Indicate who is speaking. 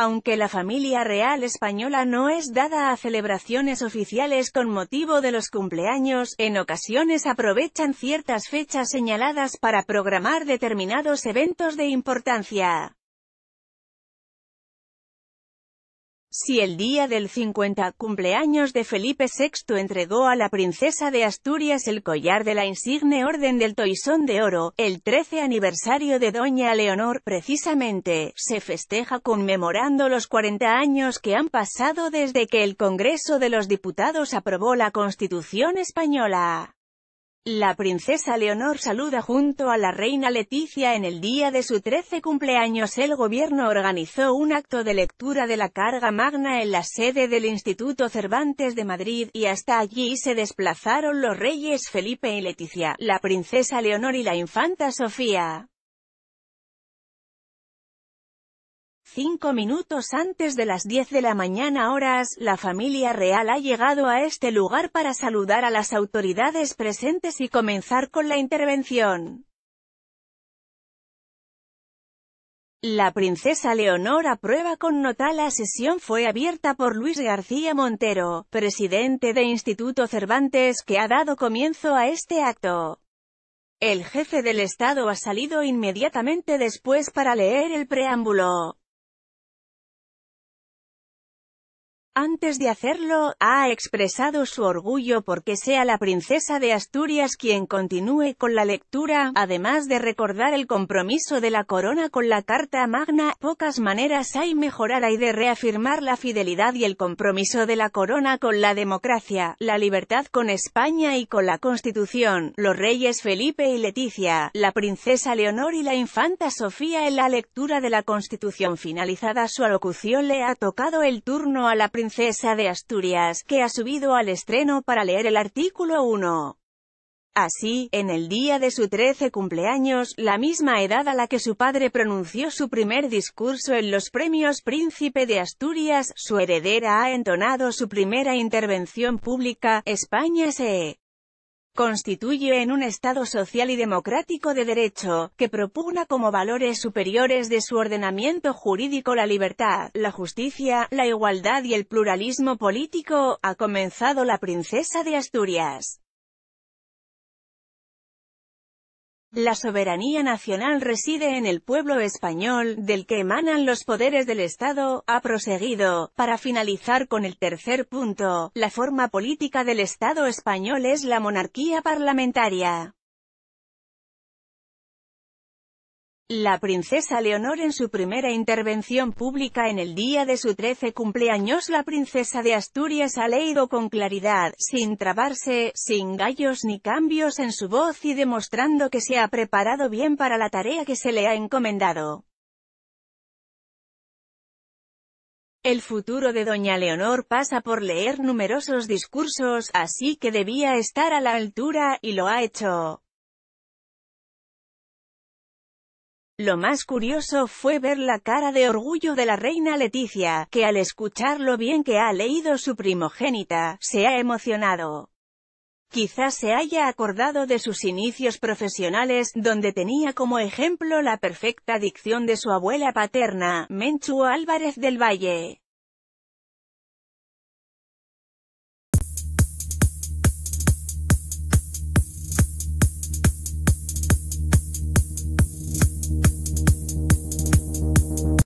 Speaker 1: Aunque la familia real española no es dada a celebraciones oficiales con motivo de los cumpleaños, en ocasiones aprovechan ciertas fechas señaladas para programar determinados eventos de importancia. Si el día del 50 cumpleaños de Felipe VI entregó a la princesa de Asturias el collar de la insigne Orden del Toisón de Oro, el 13 aniversario de Doña Leonor, precisamente, se festeja conmemorando los 40 años que han pasado desde que el Congreso de los Diputados aprobó la Constitución Española. La princesa Leonor saluda junto a la reina Leticia en el día de su 13 cumpleaños. El gobierno organizó un acto de lectura de la carga magna en la sede del Instituto Cervantes de Madrid, y hasta allí se desplazaron los reyes Felipe y Leticia, la princesa Leonor y la infanta Sofía. Cinco minutos antes de las diez de la mañana horas, la familia real ha llegado a este lugar para saludar a las autoridades presentes y comenzar con la intervención. La princesa Leonor aprueba con nota la sesión fue abierta por Luis García Montero, presidente de Instituto Cervantes que ha dado comienzo a este acto. El jefe del Estado ha salido inmediatamente después para leer el preámbulo. Antes de hacerlo, ha expresado su orgullo porque sea la princesa de Asturias quien continúe con la lectura, además de recordar el compromiso de la corona con la Carta Magna, pocas maneras hay mejorar y de reafirmar la fidelidad y el compromiso de la corona con la democracia, la libertad con España y con la Constitución, los reyes Felipe y Leticia, la princesa Leonor y la infanta Sofía en la lectura de la Constitución finalizada su alocución le ha tocado el turno a la princesa princesa de Asturias, que ha subido al estreno para leer el artículo 1. Así, en el día de su 13 cumpleaños, la misma edad a la que su padre pronunció su primer discurso en los premios Príncipe de Asturias, su heredera ha entonado su primera intervención pública, España se constituye en un Estado social y democrático de derecho, que propugna como valores superiores de su ordenamiento jurídico la libertad, la justicia, la igualdad y el pluralismo político, ha comenzado la princesa de Asturias. La soberanía nacional reside en el pueblo español, del que emanan los poderes del Estado, ha proseguido, para finalizar con el tercer punto, la forma política del Estado español es la monarquía parlamentaria. La princesa Leonor en su primera intervención pública en el día de su trece cumpleaños la princesa de Asturias ha leído con claridad, sin trabarse, sin gallos ni cambios en su voz y demostrando que se ha preparado bien para la tarea que se le ha encomendado. El futuro de Doña Leonor pasa por leer numerosos discursos, así que debía estar a la altura, y lo ha hecho. Lo más curioso fue ver la cara de orgullo de la reina Leticia, que al escuchar lo bien que ha leído su primogénita, se ha emocionado. Quizás se haya acordado de sus inicios profesionales, donde tenía como ejemplo la perfecta dicción de su abuela paterna, Menchu Álvarez del Valle.